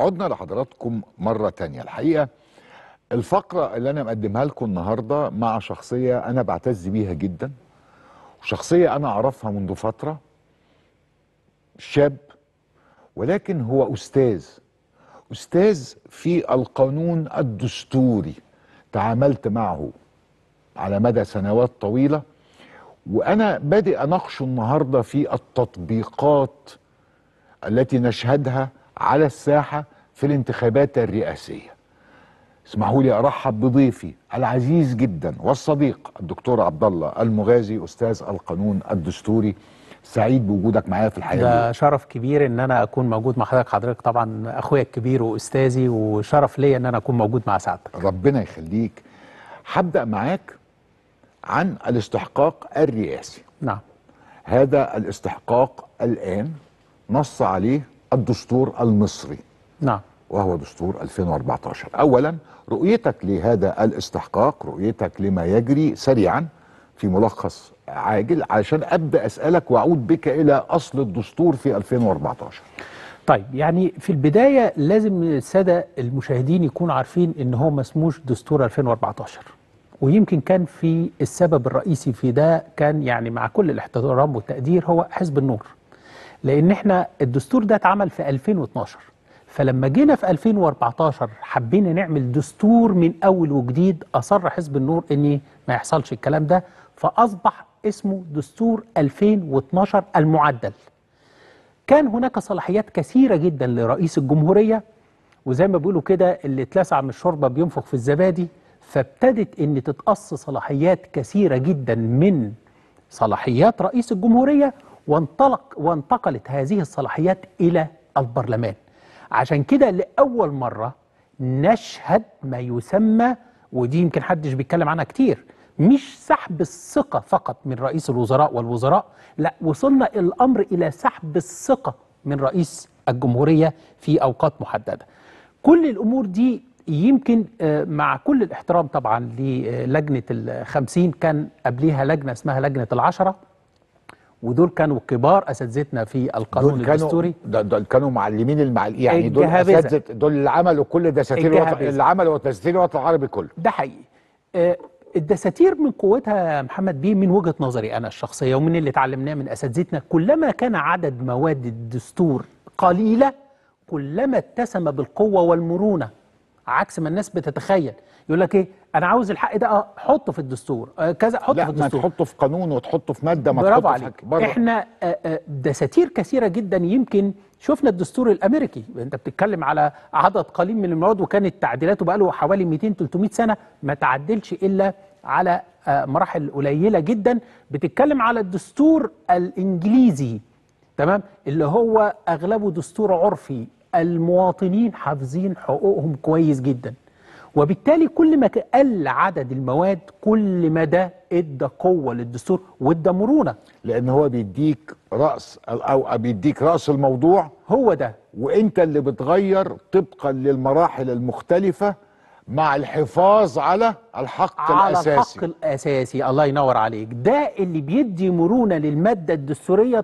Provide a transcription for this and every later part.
عدنا لحضراتكم مرة تانية الحقيقة الفقرة اللي أنا مقدمها لكم النهاردة مع شخصية أنا بعتز بيها جدا وشخصية أنا أعرفها منذ فترة شاب ولكن هو أستاذ أستاذ في القانون الدستوري تعاملت معه على مدى سنوات طويلة وأنا بادئ أناقشه النهاردة في التطبيقات التي نشهدها على الساحة في الانتخابات الرئاسية اسمحوا لي ارحب بضيفي العزيز جدا والصديق الدكتور عبد الله المغازي استاذ القانون الدستوري سعيد بوجودك معايا في الحياه ده دي. شرف كبير ان انا اكون موجود مع حضرتك حضرتك طبعا اخويا الكبير واستاذي وشرف ليا ان انا اكون موجود مع سعادتك ربنا يخليك هبدا معاك عن الاستحقاق الرئاسي نعم هذا الاستحقاق الان نص عليه الدستور المصري نعم وهو دستور 2014 أولا رؤيتك لهذا الاستحقاق رؤيتك لما يجري سريعا في ملخص عاجل عشان أبدأ أسألك وأعود بك إلى أصل الدستور في 2014 طيب يعني في البداية لازم السادة المشاهدين يكونوا عارفين إن هو ما اسموش دستور 2014 ويمكن كان في السبب الرئيسي في ده كان يعني مع كل الاحترام والتقدير هو حزب النور لان احنا الدستور ده اتعمل في 2012 فلما جينا في 2014 حبينا نعمل دستور من اول وجديد اصر حزب النور ان ما يحصلش الكلام ده فاصبح اسمه دستور 2012 المعدل كان هناك صلاحيات كثيره جدا لرئيس الجمهوريه وزي ما بيقولوا كده اللي اتلسع من الشوربه بينفخ في الزبادي فابتدت ان تتقص صلاحيات كثيره جدا من صلاحيات رئيس الجمهوريه وانطلق وانتقلت هذه الصلاحيات إلى البرلمان عشان كده لأول مرة نشهد ما يسمى ودي يمكن حدش بيتكلم عنها كتير مش سحب الثقة فقط من رئيس الوزراء والوزراء لا وصلنا الأمر إلى سحب الثقة من رئيس الجمهورية في أوقات محددة كل الأمور دي يمكن آه، مع كل الاحترام طبعا للجنة الخمسين كان قبليها لجنة اسمها لجنة العشرة ودول كانوا كبار اساتذتنا في القانون الدستوري دول, دول كانوا معلمين المع... يعني دول اساتذه دول اللي عملوا كل دساتير الوطن اللي عملوا دساتير الوطن العربي كله ده حقيقي آه الدساتير من قوتها يا محمد بيه من وجهه نظري انا الشخصيه ومن اللي اتعلمناه من اساتذتنا كلما كان عدد مواد الدستور قليله كلما اتسم بالقوه والمرونه عكس ما الناس بتتخيل يقول لك ايه انا عاوز الحق ده احطه آه، في الدستور آه، كذا احطه في الدستور لا ما تحطه في قانون وتحطه في ماده ما برافو عليك بره. احنا آه، دساتير كثيره جدا يمكن شفنا الدستور الامريكي انت بتتكلم على عدد قليل من المواد وكانت تعديلاته بقى له حوالي 200 300 سنه ما تعدلش الا على مراحل قليله جدا بتتكلم على الدستور الانجليزي تمام اللي هو اغلبه دستور عرفي المواطنين حافظين حقوقهم كويس جدا وبالتالي كل ما قل عدد المواد كل ما ده ادى قوه للدستور وادى مرونه لان هو بيديك راس او بيديك راس الموضوع هو ده وانت اللي بتغير طبقا للمراحل المختلفه مع الحفاظ على الحق على الاساسي على الحق الاساسي الله ينور عليك ده اللي بيدي مرونه للماده الدستوريه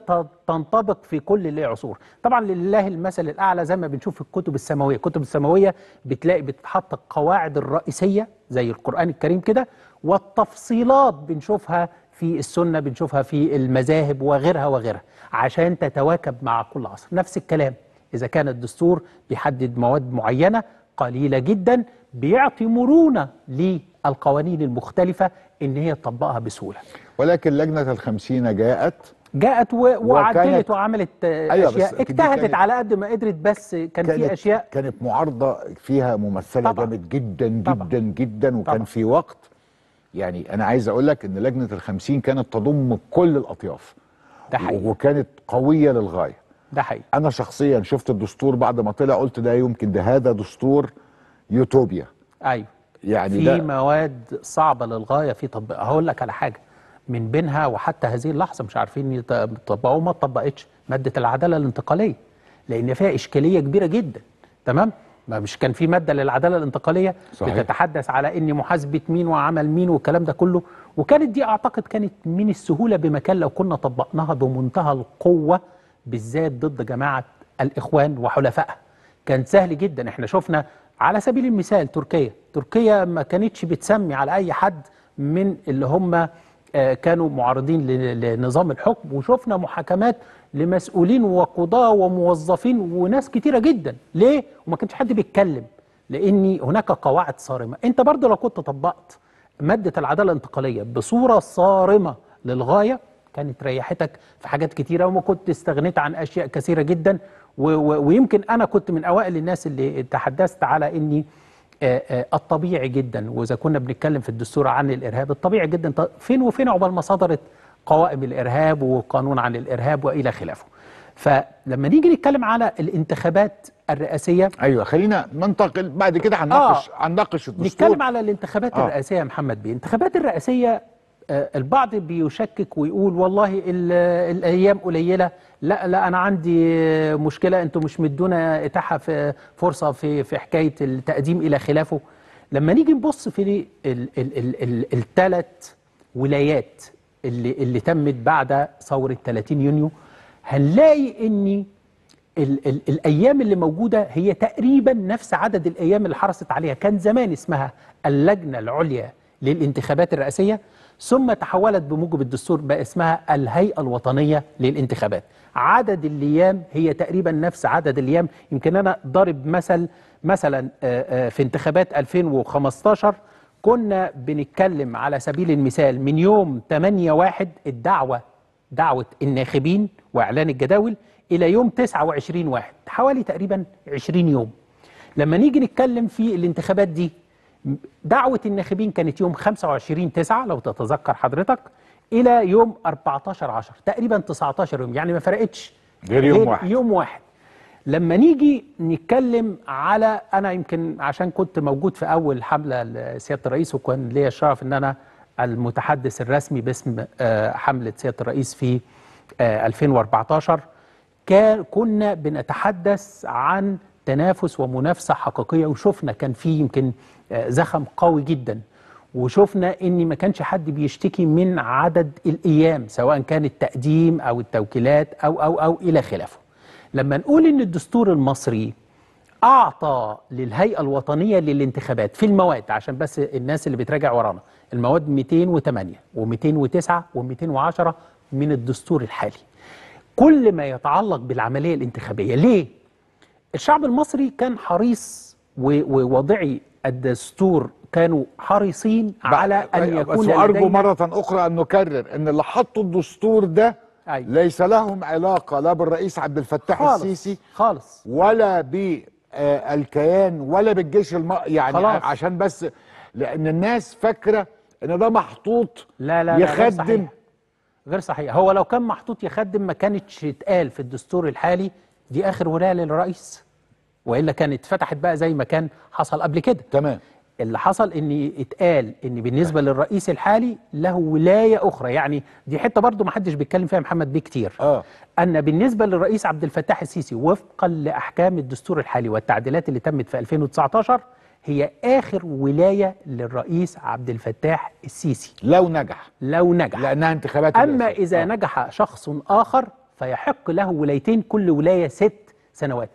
تنطبق في كل العصور طبعا لله المثل الاعلى زي ما بنشوف في الكتب السماويه الكتب السماويه بتلاقي بتتحط القواعد الرئيسيه زي القران الكريم كده والتفصيلات بنشوفها في السنه بنشوفها في المذاهب وغيرها وغيرها عشان تتواكب مع كل عصر نفس الكلام اذا كان الدستور بيحدد مواد معينه قليله جدا بيعطي مرونه للقوانين المختلفه ان هي تطبقها بسهوله ولكن لجنه الخمسين جاءت جاءت وعدلت وعملت آه، أيوة اشياء اجتهدت على قد ما قدرت بس كان في اشياء كانت معارضه فيها ممثله جامد جدا جدا طبعًا جدا وكان طبعًا في وقت يعني انا عايز اقول لك ان لجنه الخمسين كانت تضم كل الاطياف ده حقيقي وكانت قويه للغايه ده حقيقي انا شخصيا شفت الدستور بعد ما طلع قلت ده يمكن ده هذا دستور يوتوبيا ايوه يعني في مواد صعبه للغايه في تطبيقها هقول لك على حاجه من بينها وحتى هذه اللحظه مش عارفين يطبقوا ما طبقتش ماده العداله الانتقاليه لان فيها اشكاليه كبيره جدا تمام ما مش كان في ماده للعداله الانتقاليه صحيح. بتتحدث على ان محاسبه مين وعمل مين والكلام ده كله وكانت دي اعتقد كانت من السهوله بمكان لو كنا طبقناها بمنتهى القوه بالذات ضد جماعه الاخوان وحلفائها كان سهل جدا احنا شفنا على سبيل المثال تركيا تركيا ما كانتش بتسمي على اي حد من اللي هم آه، كانوا معارضين لنظام الحكم وشفنا محاكمات لمسؤولين وقضاة وموظفين وناس كتيرة جدا ليه؟ وما كانش حد بيتكلم لأن هناك قواعد صارمة أنت برضه لو كنت طبقت مادة العدالة الانتقالية بصورة صارمة للغاية كانت ريحتك في حاجات كتيرة وما كنت استغنيت عن أشياء كثيرة جدا ويمكن أنا كنت من أوائل الناس اللي تحدثت على أني آه، آه، الطبيعي جدا واذا كنا بنتكلم في الدستور عن الارهاب الطبيعي جدا فين وفين عقبال ما صدرت قوائم الارهاب وقانون عن الارهاب والى خلافه فلما نيجي نتكلم على الانتخابات الرئاسيه ايوه خلينا ننتقل بعد كده هنناقش آه هنناقش الدستور نتكلم على الانتخابات آه الرئاسيه يا محمد بيه الانتخابات الرئاسيه آه، البعض بيشكك ويقول والله الايام قليله لا لا انا عندي مشكله انتم مش مدونا اتاحه في فرصه في في حكايه التقديم الى خلافه لما نيجي نبص في الثلاث ولايات اللي اللي تمت بعد ثوره 30 يونيو هنلاقي ان الـ الـ الايام اللي موجوده هي تقريبا نفس عدد الايام اللي حرصت عليها كان زمان اسمها اللجنه العليا للانتخابات الرئاسية ثم تحولت بموجب الدستور بقى اسمها الهيئة الوطنية للانتخابات عدد الأيام هي تقريبا نفس عدد الأيام يمكن أنا ضارب مثل مثلا آه، آه، في انتخابات 2015 كنا بنتكلم على سبيل المثال من يوم 8 واحد الدعوة دعوة الناخبين وإعلان الجداول إلى يوم 29 واحد حوالي تقريبا 20 يوم لما نيجي نتكلم في الانتخابات دي دعوة الناخبين كانت يوم 25 9 لو تتذكر حضرتك إلى يوم 14 10 تقريبا 19 يوم يعني ما فرقتش غير يوم واحد يوم واحد لما نيجي نتكلم على أنا يمكن عشان كنت موجود في أول حملة لسيادة الرئيس وكان ليا الشرف إن أنا المتحدث الرسمي باسم آه، حملة سيادة الرئيس في 2014 آه، كان كنا بنتحدث عن تنافس ومنافسة حقيقية وشفنا كان في يمكن زخم قوي جدا وشفنا ان ما كانش حد بيشتكي من عدد الايام سواء كان التقديم او التوكيلات او او او الى خلافه لما نقول ان الدستور المصري اعطى للهيئه الوطنيه للانتخابات في المواد عشان بس الناس اللي بتراجع ورانا المواد 208 و209 و210 من الدستور الحالي كل ما يتعلق بالعمليه الانتخابيه ليه الشعب المصري كان حريص ووضعي الدستور كانوا حريصين على أن يكون بس أرجو مرة أخرى أن نكرر أن اللي حطوا الدستور ده أيوة. ليس لهم علاقة لا بالرئيس عبد الفتاح خالص السيسي خالص ولا بالكيان ولا بالجيش الم... يعني خلاص. عشان بس لأن الناس فاكرة أن ده محطوط لا لا يخدم لا غير, غير صحيح هو لو كان محطوط يخدم ما كانتش اتقال في الدستور الحالي دي آخر ولاية للرئيس والا كانت اتفتحت بقى زي ما كان حصل قبل كده تمام اللي حصل ان اتقال ان بالنسبه للرئيس الحالي له ولايه اخرى يعني دي حته برضه ما حدش بيتكلم فيها محمد بيه كتير آه. ان بالنسبه للرئيس عبد الفتاح السيسي وفقا لاحكام الدستور الحالي والتعديلات اللي تمت في 2019 هي اخر ولايه للرئيس عبد الفتاح السيسي لو نجح لو نجح لانها انتخابات اما اذا آه. نجح شخص اخر فيحق له ولايتين كل ولايه ست سنوات